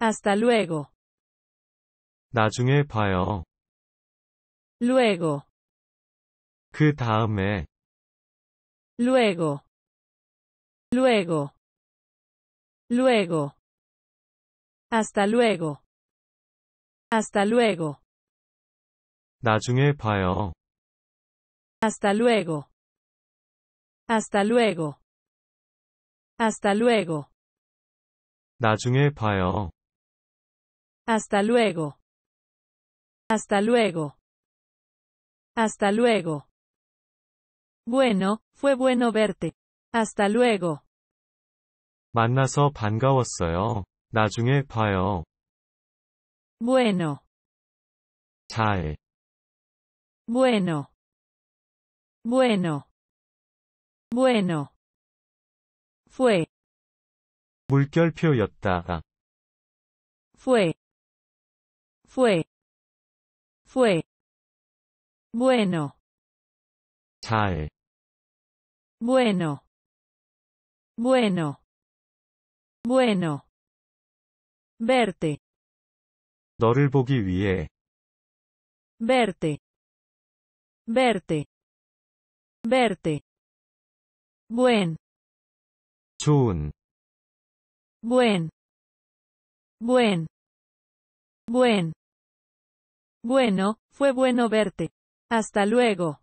Hasta luego. 나중에 봐요. Luego. 그 다음에. Luego. Luego. Luego. Hasta luego. Hasta luego. 나중에 봐요. Hasta luego. Hasta luego. Hasta luego. 나중에 봐요. Hasta luego. Hasta luego. Hasta luego. Bueno, fue bueno verte. Hasta luego. 만나서 반가웠어요. Bueno. 잘. Bueno. Bueno. Bueno. Fue. 물결표였다. Fue. Fue. Fue. Bueno. 잘. Bueno. Bueno. Bueno. Verte. 너를 보기 Verte. Verte. Verte. Buen. 좋은. Buen. Buen. Bueno, fue bueno verte. Hasta luego.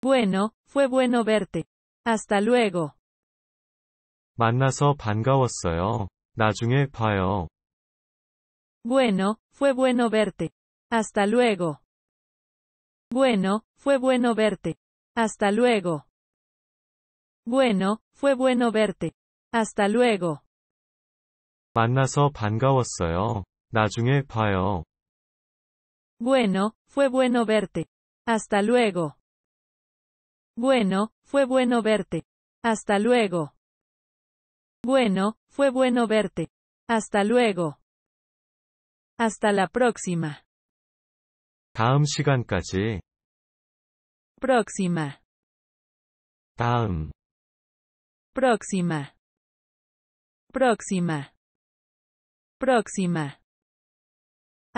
Bueno, fue bueno verte. Hasta luego. 만나서 반가웠어요. 나중에 봐요. Bueno, fue bueno verte. Hasta luego. Bueno, fue bueno verte. Hasta luego. Bueno, fue bueno verte. Hasta luego. Bueno, fue bueno verte. Hasta luego. Bueno, fue bueno verte. Hasta luego. Bueno, fue bueno verte. Hasta luego. Hasta la próxima. 다음 Próxima. Próxima. Próxima. Próxima.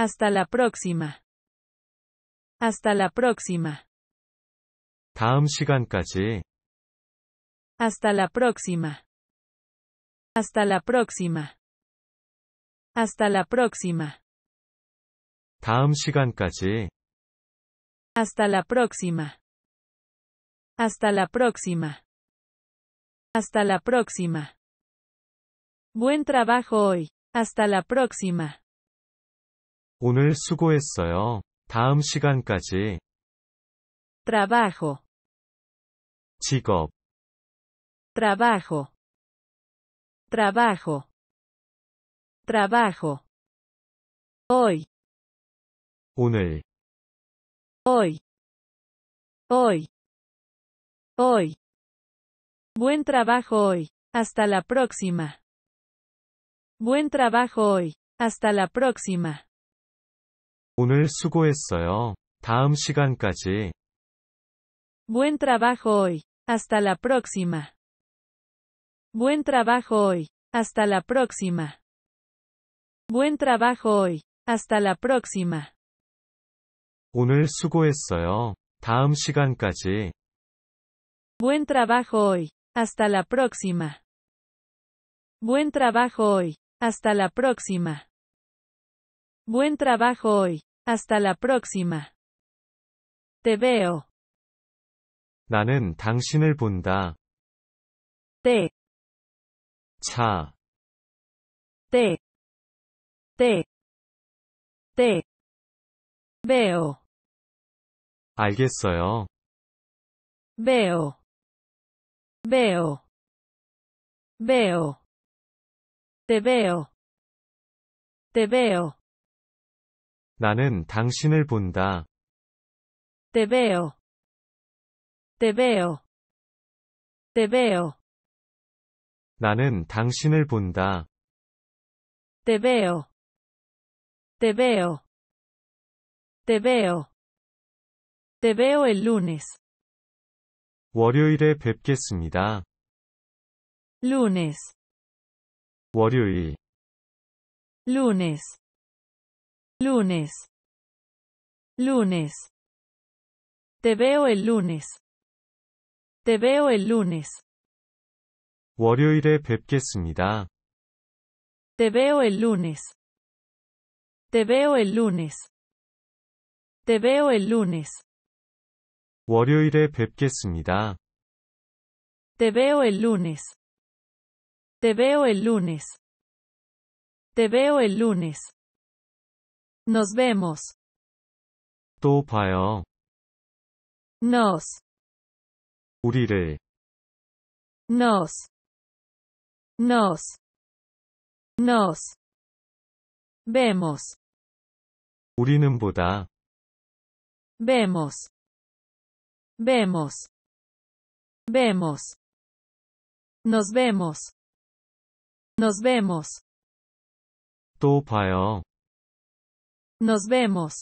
Hasta la próxima. Hasta la próxima. 다음 시간까지. Hasta la próxima. Hasta la próxima. Hasta la próxima. 다음 시간까지. Hasta la próxima. Hasta la próxima. Hasta la próxima. Buen trabajo hoy. Hasta la próxima. 오늘 수고했어요. 다음 시간까지. Trabajo. 직업. Trabajo. Trabajo. Trabajo. Hoy. 오늘. Hoy. Hoy. Hoy. Buen trabajo hoy. Hasta la próxima. Buen trabajo hoy. Hasta la próxima. 오늘 수고했어요. 다음 시간까지. Buen trabajo hoy. Hasta la próxima. Buen trabajo hoy. Hasta la próxima. Buen trabajo hoy. Hasta la próxima. 오늘 수고했어요. 다음 시간까지. Buen trabajo hoy. Hasta la próxima. Buen trabajo hoy. Hasta la próxima. Buen trabajo hoy. Hasta la próxima. Te veo. 나는 당신을 본다. Te. Cha. Te. Te. Te. Veo. 알겠어요. Veo. Veo. Veo. Te veo. Te veo. 나는 당신을 본다. Te veo. Te veo. Te veo. 나는 당신을 본다. Te veo. Te veo. Te veo. Te veo el lunes. 월요일에 뵙겠습니다. Lunes. 월요일. Lunes. Lunes. Lunes. Te veo el lunes. Te veo el lunes. 월요일에 뵙겠습니다. Te veo el lunes. Te veo el lunes. Te veo el lunes. 월요일에 뵙겠습니다. Te veo el lunes. Te veo el lunes. Te veo el lunes. Nos vemos. 또 봐요. Nos. 우리를. Nos. Nos. Nos. Vemos. 우리는 보다. Vemos. Vemos. Vemos. Nos vemos. Nos vemos. 또 nos vemos.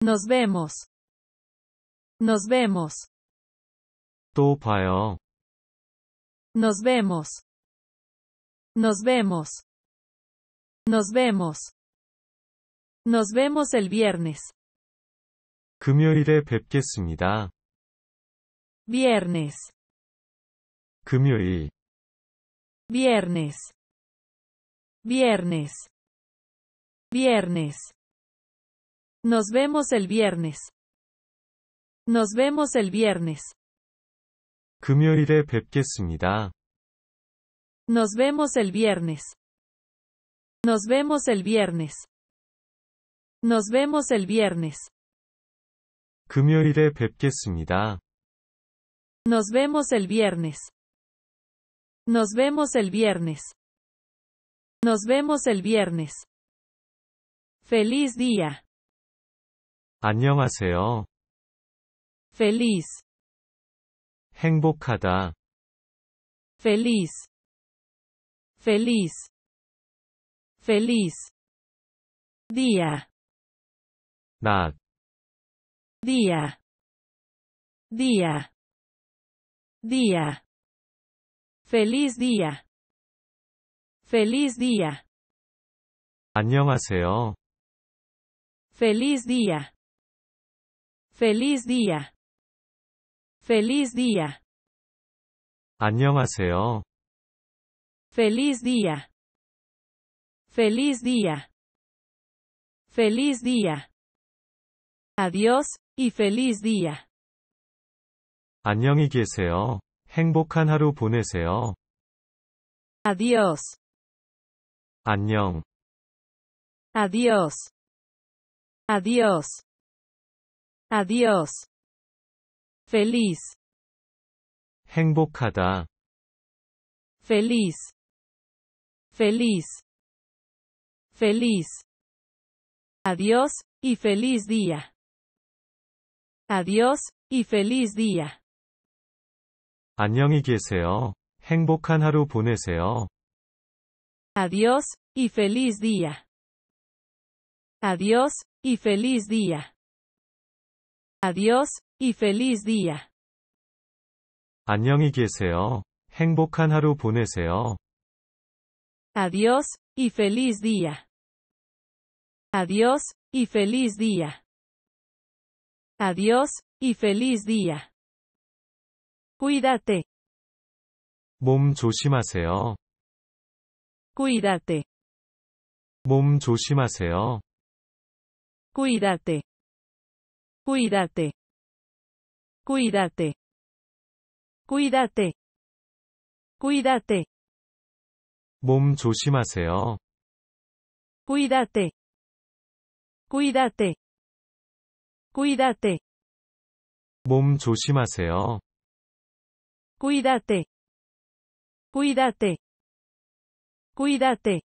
Nos vemos. Nos vemos. Nos vemos. Nos vemos. Nos vemos. Nos vemos el viernes. Viernes. Viernes. Viernes. Viernes. Nos vemos el viernes. Nos vemos el viernes. Nos vemos el viernes. Nos vemos el viernes. Nos vemos el viernes. Nos vemos el viernes. Nos vemos el viernes. Nos vemos el viernes. Feliz día. 안녕하세요. Feliz. 행복하다. Feliz. Feliz. Feliz. Día. 낮. Día. Día. Día. Feliz día. Feliz día. 안녕하세요. Feliz día. Feliz día. Feliz día. 안녕하세요. Feliz día. Feliz día. Feliz día. Adiós y feliz día. 안녕히 계세요. 행복한 하루 보내세요. Adiós. 안녕. Adiós. Adiós. Adiós. Feliz. 행복하다. Feliz. Feliz. Feliz. Adiós, y feliz día. Adiós, y feliz día. 안녕히 계세요. 행복한 하루 보내세요. Adiós, y feliz día. Adiós, y feliz día. Adiós, y feliz día. 안녕히 계세요. 행복한 하루 보내세요. Adiós, y feliz día. Adiós, y feliz día. Adiós, y feliz día. Cuídate. 몸 조심하세요. Cuídate. 몸 조심하세요. Cuídate. Cuídate. Cuídate. Cuídate. Cuídate. 몸 조심하세요. Cuídate. Cuídate. Cuídate. 몸 조심하세요. Cuídate. Cuídate. Cuídate.